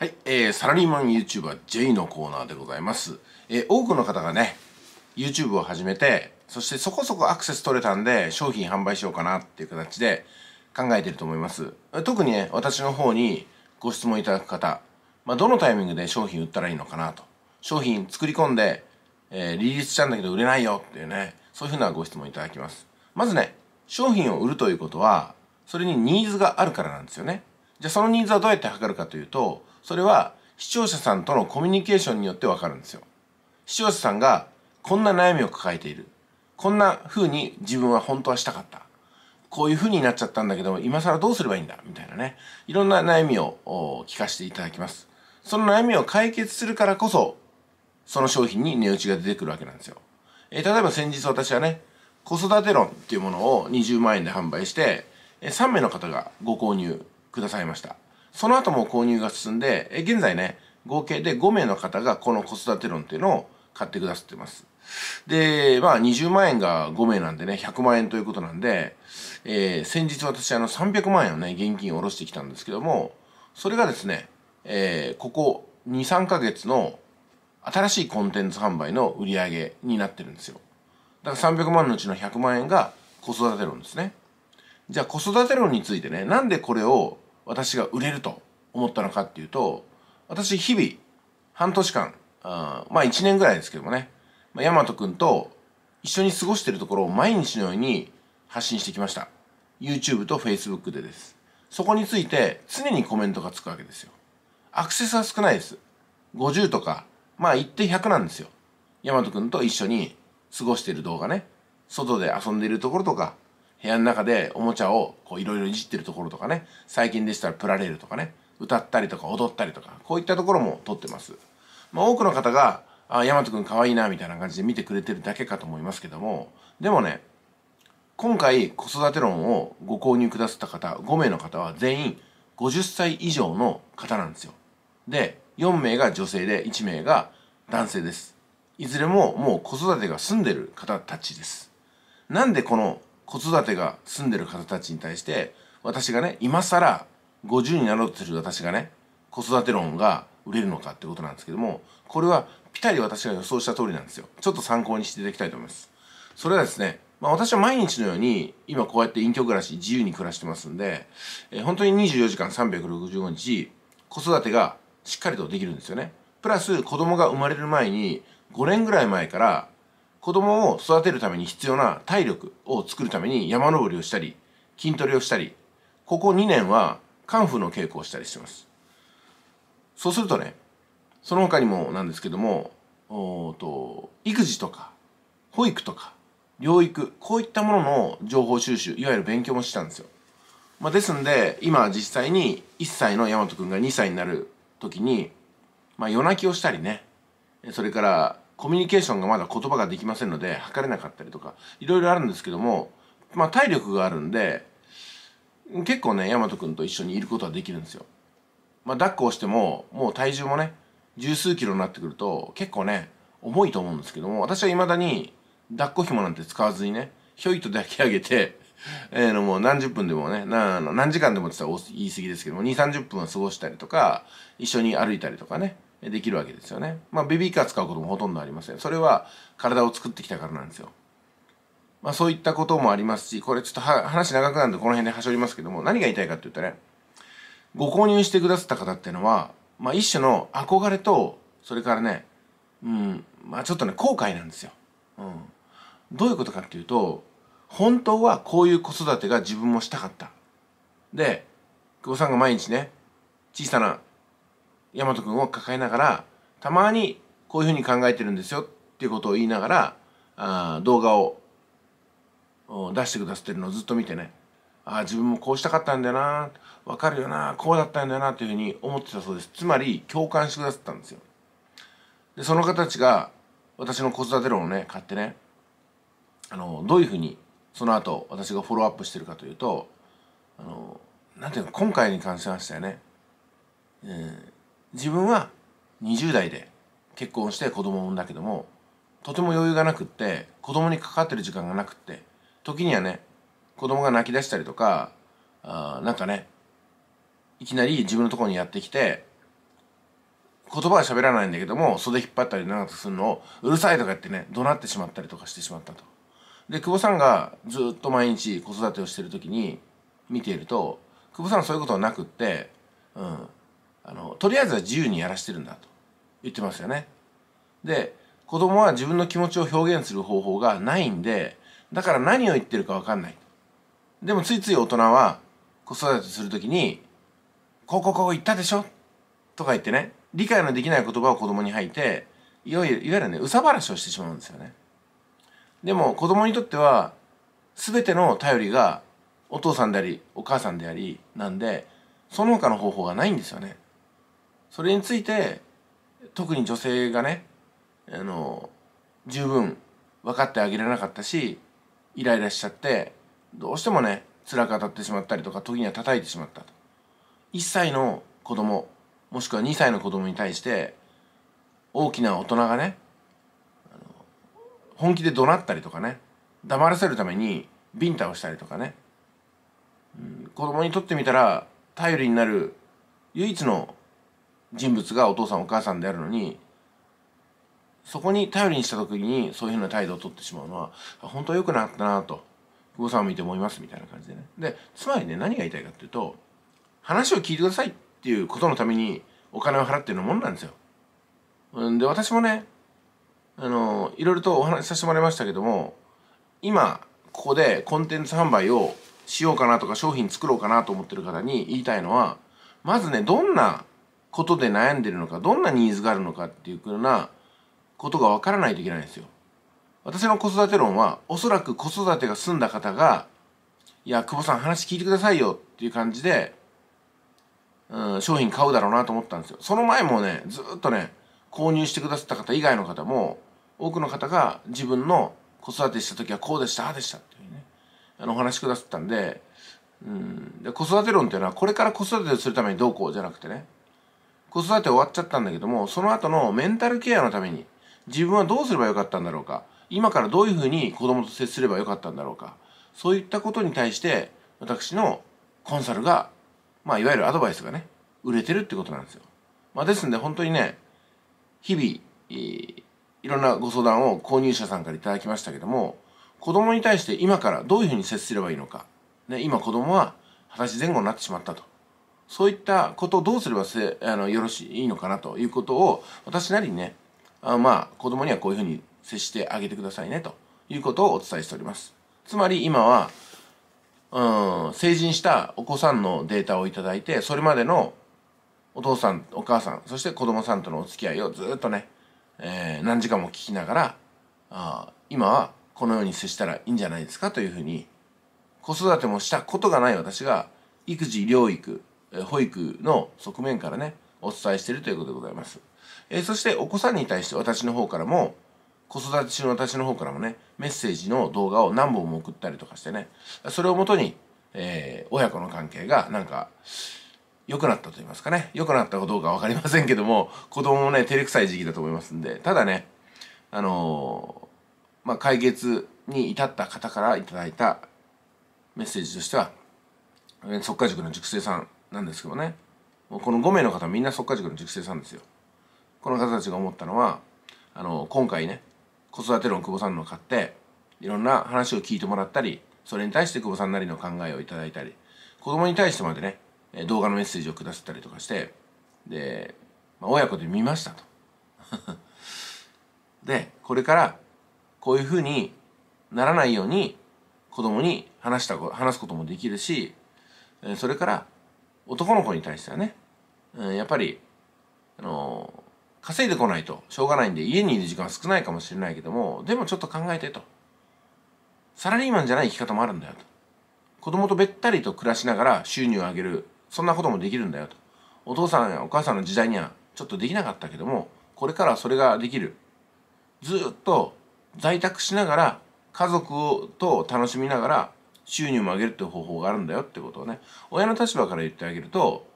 はい、えー、サラリーマン YouTuber J のコーナーでございます。えー、多くの方がね、YouTube を始めて、そしてそこそこアクセス取れたんで、商品販売しようかなっていう形で考えてると思います。特にね、私の方にご質問いただく方、まあ、どのタイミングで商品売ったらいいのかなと。商品作り込んで、えー、リリースしたんだけど売れないよっていうね、そういうふうなご質問いただきます。まずね、商品を売るということは、それにニーズがあるからなんですよね。じゃあそのニーズはどうやって測るかというと、それは視聴者さんとのコミュニケーションによってわかるんですよ。視聴者さんがこんな悩みを抱えている。こんな風に自分は本当はしたかった。こういう風になっちゃったんだけど、今更どうすればいいんだみたいなね。いろんな悩みを聞かせていただきます。その悩みを解決するからこそ、その商品に値打ちが出てくるわけなんですよ。えー、例えば先日私はね、子育て論っていうものを20万円で販売して、3名の方がご購入くださいました。その後も購入が進んで、え現在ね、合計で5名の方がこの子育て論っていうのを買ってくださってます。で、まあ20万円が5名なんでね、100万円ということなんで、えー、先日私あの300万円をね、現金を下ろしてきたんですけども、それがですね、えー、ここ2、3ヶ月の新しいコンテンツ販売の売り上げになってるんですよ。だから300万のうちの100万円が子育て論ですね。じゃあ子育て論についてね、なんでこれを私が売れると思ったのかっていうと私日々半年間あまあ1年ぐらいですけどもね、まあ、大和くんと一緒に過ごしてるところを毎日のように発信してきました YouTube と Facebook でですそこについて常にコメントがつくわけですよアクセスは少ないです50とかまあ行って100なんですよ大和くんと一緒に過ごしている動画ね外で遊んでいるところとか部屋の中でおもちゃをいろいろいじってるところとかね最近でしたらプラレールとかね歌ったりとか踊ったりとかこういったところも撮ってます、まあ、多くの方が「あ大和くんかわいいな」みたいな感じで見てくれてるだけかと思いますけどもでもね今回子育て論をご購入くださった方5名の方は全員50歳以上の方なんですよで4名が女性で1名が男性ですいずれももう子育てが済んでる方たちですなんでこの子育てが住んでる方たちに対して私がね今更50になろうとする私がね子育て論が売れるのかってことなんですけどもこれはピタリ私が予想した通りなんですよちょっと参考にしていただきたいと思いますそれはですねまあ私は毎日のように今こうやって隠居暮らし自由に暮らしてますんで、えー、本当に24時間365日子育てがしっかりとできるんですよねプラス子供が生まれる前に5年ぐらい前から子供を育てるために必要な体力を作るために山登りをしたり筋トレをしたりここ2年はカンフーの稽古をしたりしてますそうするとねその他にもなんですけどもおと育児とか保育とか療育こういったものの情報収集いわゆる勉強もしたんですよ、まあ、ですんで今実際に1歳の大和くんが2歳になる時に、まあ、夜泣きをしたりねそれからコミュニケーションがまだ言葉ができませんので測れなかったりとかいろいろあるんですけども、まあ、体力があるんで結構ね大和君と一緒にいることはできるんですよ。まあ、抱っこをしてももう体重もね十数キロになってくると結構ね重いと思うんですけども私はいまだに抱っこ紐なんて使わずにねひょいと抱き上げて えー、のもう何十分でもねな何時間でもって言ったら言い過ぎですけども2 3 0分は過ごしたりとか一緒に歩いたりとかねできるわけですよね。まあ、ベビーカー使うこともほとんどありません。それは体を作ってきたからなんですよ。まあ、そういったこともありますし、これちょっと話長くなるんでこの辺で端折りますけども、何が言いたいかって言ったらね、ご購入してくださった方っていうのは、まあ、一種の憧れと、それからね、うん、まあ、ちょっとね、後悔なんですよ。うん。どういうことかっていうと、本当はこういう子育てが自分もしたかった。で、久保さんが毎日ね、小さな大和君を抱えながらたまにこういうふうに考えてるんですよっていうことを言いながらあ動画を出してくださってるのをずっと見てねああ自分もこうしたかったんだよなわかるよなこうだったんだよなというふうに思ってたそうですつまり共感してくださったんですよでその方たちが私の子育て論をね買ってねあのどういうふうにその後私がフォローアップしてるかというとあのなんていうか今回に関しましてはね、えー、自分は20代で結婚して子供を産んだけどもとても余裕がなくって子供にかかってる時間がなくって時にはね子供が泣き出したりとかあなんかねいきなり自分のところにやってきて言葉は喋らないんだけども袖引っ張ったり長くするのをうるさいとか言ってね怒鳴ってしまったりとかしてしまったと。で久保さんがずっと毎日子育てをしてる時に見ていると久保さんはそういうことはなくって、うん、あのとりあえずは自由にやらしてるんだと言ってますよね。で子供は自分の気持ちを表現する方法がないんでだから何を言ってるか分かんない。でもついつい大人は子育てする時に「こうこうこう言ったでしょ」とか言ってね理解のできない言葉を子供に吐いていわゆるいわゆるね憂さ晴らしをしてしまうんですよね。でも子供にとっては全ての頼りがお父さんでありお母さんでありなんでその他の方法がないんですよね。それについて特に女性がねあの十分分かってあげられなかったしイライラしちゃってどうしてもね辛く当たってしまったりとか時には叩いてしまったと1歳の子供もしくは2歳の子供に対して大きな大人がね本気で怒鳴ったりとかね黙らせるためにビンタをしたりとかね、うん、子供にとってみたら頼りになる唯一の人物がお父さんお母さんであるのにそこに頼りにした時にそういうふうな態度をとってしまうのは本当は良くなったなと久保さんを見て思いますみたいな感じでねでつまりね何が言いたいかっていうと話を聞いてくださいっていうことのためにお金を払ってるもんなんですよ。で私もねあのいろいろとお話しさせてもらいましたけども今ここでコンテンツ販売をしようかなとか商品作ろうかなと思ってる方に言いたいのはまずねどんなことで悩んでるのかどんなニーズがあるのかっていうふうなことが分からないといけないんですよ。私の子育て論はおそらく子育てが済んだ方が「いや久保さん話聞いてくださいよ」っていう感じで、うん、商品買うだろうなと思ったんですよ。その前もねずっとね購入してくださった方以外の方も多くの方が自分の子育てした時はこうでしたああでしたっていうねあのお話くださったんで,、うん、で子育て論っていうのはこれから子育てをするためにどうこうじゃなくてね子育て終わっちゃったんだけども、その後のメンタルケアのために、自分はどうすればよかったんだろうか、今からどういうふうに子供と接すればよかったんだろうか、そういったことに対して、私のコンサルが、まあ、いわゆるアドバイスがね、売れてるってことなんですよ。まあ、ですんで、本当にね、日々、いろんなご相談を購入者さんからいただきましたけども、子供に対して今からどういうふうに接すればいいのか、ね、今子供は二十歳前後になってしまったと。そういったことをどうすればせあのよろしいのかなということを私なりにねあまあ子供にはこういうふうに接してあげてくださいねということをお伝えしておりますつまり今はうん成人したお子さんのデータを頂いてそれまでのお父さんお母さんそして子供さんとのお付き合いをずっとね、えー、何時間も聞きながらあ今はこのように接したらいいんじゃないですかというふうに子育てもしたことがない私が育児療育保育の側面からねお伝えしているということでございます、えー、そしてお子さんに対して私の方からも子育て中の私の方からもねメッセージの動画を何本も送ったりとかしてねそれをもとに、えー、親子の関係がなんか良くなったと言いますかね良くなったかどうか分かりませんけども子供もね照れくさい時期だと思いますんでただねあのー、まあ解決に至った方から頂いたメッセージとしては、えー、塾の塾生さんなんですけどねこの5名の方みんな速化塾の塾生さんですよこの方たちが思ったのはあの今回ね子育て論久保さんのを買っていろんな話を聞いてもらったりそれに対して久保さんなりの考えをいただいたり子供に対してまでね動画のメッセージを下せたりとかしてで、まあ、親子で見ましたと でこれからこういうふうにならないように子供に話した話すこともできるしそれから男の子に対してはね、うん、やっぱり、あのー、稼いでこないとしょうがないんで家にいる時間は少ないかもしれないけどもでもちょっと考えてとサラリーマンじゃない生き方もあるんだよと子供とべったりと暮らしながら収入を上げるそんなこともできるんだよとお父さんやお母さんの時代にはちょっとできなかったけどもこれからはそれができるずっと在宅しながら家族と楽しみながら収入も上げるっていう方法があるんだよってことをね親の立場から言ってあげると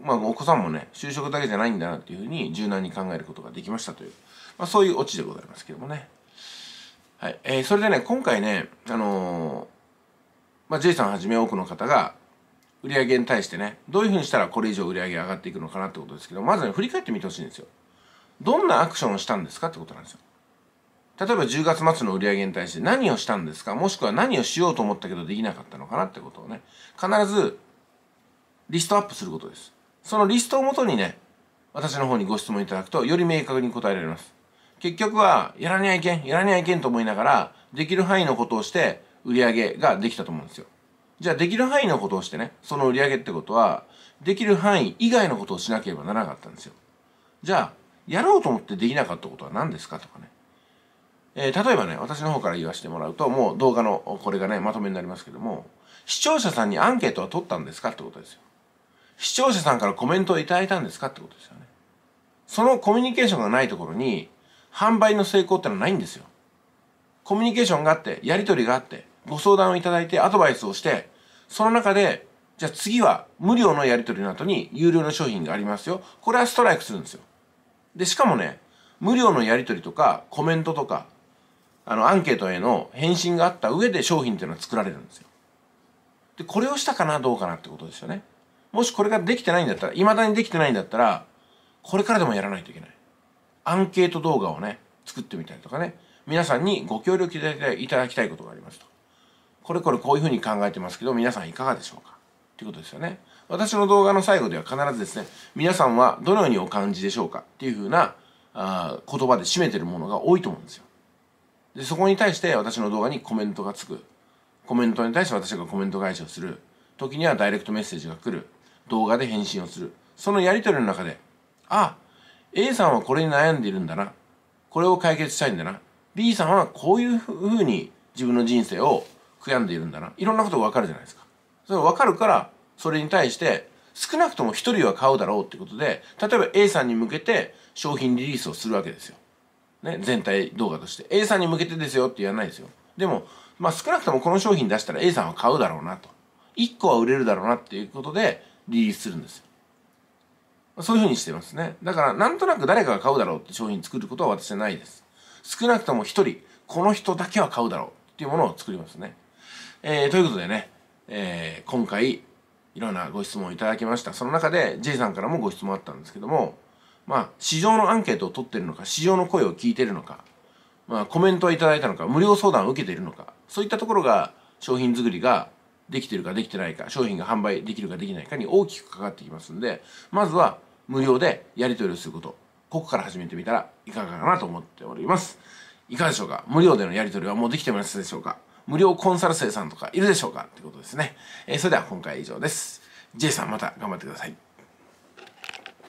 まあ、お子さんもね、就職だけじゃないんだなっていうふうに柔軟に考えることができましたという、まあ、そういうオチでございますけどもね。はい。えー、それでね、今回ね、あのー、まあ、J さんはじめ多くの方が、売上に対してね、どういうふうにしたらこれ以上売り上げ上がっていくのかなってことですけど、まずね、振り返ってみてほしいんですよ。どんなアクションをしたんですかってことなんですよ。例えば10月末の売り上げに対して何をしたんですかもしくは何をしようと思ったけどできなかったのかなってことをね、必ずリストアップすることです。そのリストをもとにね、私の方にご質問いただくとより明確に答えられます。結局は、やらにゃいけん、やらにゃいけんと思いながら、できる範囲のことをして、売り上げができたと思うんですよ。じゃあ、できる範囲のことをしてね、その売り上げってことは、できる範囲以外のことをしなければならなかったんですよ。じゃあ、やろうと思ってできなかったことは何ですかとかね。えー、例えばね、私の方から言わせてもらうと、もう動画のこれがね、まとめになりますけども、視聴者さんにアンケートは取ったんですかってことですよ。視聴者さんからコメントをいただいたんですかってことですよね。そのコミュニケーションがないところに、販売の成功ってのはないんですよ。コミュニケーションがあって、やりとりがあって、ご相談をいただいて、アドバイスをして、その中で、じゃあ次は無料のやり取りの後に有料の商品がありますよ。これはストライクするんですよ。で、しかもね、無料のやり取りとかコメントとかあのアンケートへの返信があった上で商品っていうのは作られるんですよ。で、これをしたかなどうかなってことですよね。もしこれができてないんだったら、未だにできてないんだったら、これからでもやらないといけない。アンケート動画をね、作ってみたりとかね、皆さんにご協力いただきたいことがありますと。これこれこういうふうに考えてますけど、皆さんいかがでしょうかということですよね。私の動画の最後では必ずですね、皆さんはどのようにお感じでしょうかっていうふうなあ言葉で締めてるものが多いと思うんですよ。でそこに対して私の動画にコメントがつくコメントに対して私がコメント返しをする時にはダイレクトメッセージが来る動画で返信をするそのやり取りの中であ A さんはこれに悩んでいるんだなこれを解決したいんだな B さんはこういうふうに自分の人生を悔やんでいるんだないろんなことが分かるじゃないですかそれ分かるからそれに対して少なくとも1人は買うだろうってことで例えば A さんに向けて商品リリースをするわけですよね、全体動画として A さんに向けてですよって言わないですよでも、まあ、少なくともこの商品出したら A さんは買うだろうなと1個は売れるだろうなっていうことでリリースするんですよそういうふうにしてますねだからなんとなく誰かが買うだろうって商品作ることは私はないです少なくとも1人この人だけは買うだろうっていうものを作りますね、えー、ということでね、えー、今回いろんなご質問をいただきましたその中で J さんからもご質問あったんですけどもまあ、市場のアンケートを取ってるのか、市場の声を聞いてるのか、まあ、コメントをいただいたのか、無料相談を受けているのか、そういったところが商品作りができてるかできてないか、商品が販売できるかできないかに大きくかかってきますんで、まずは無料でやり取りをすること、ここから始めてみたらいかがかなと思っております。いかがでしょうか無料でのやり取りはもうできてますでしょうか無料コンサル生さんとかいるでしょうかってことですね。えー、それでは今回以上です。J さんまた頑張ってください。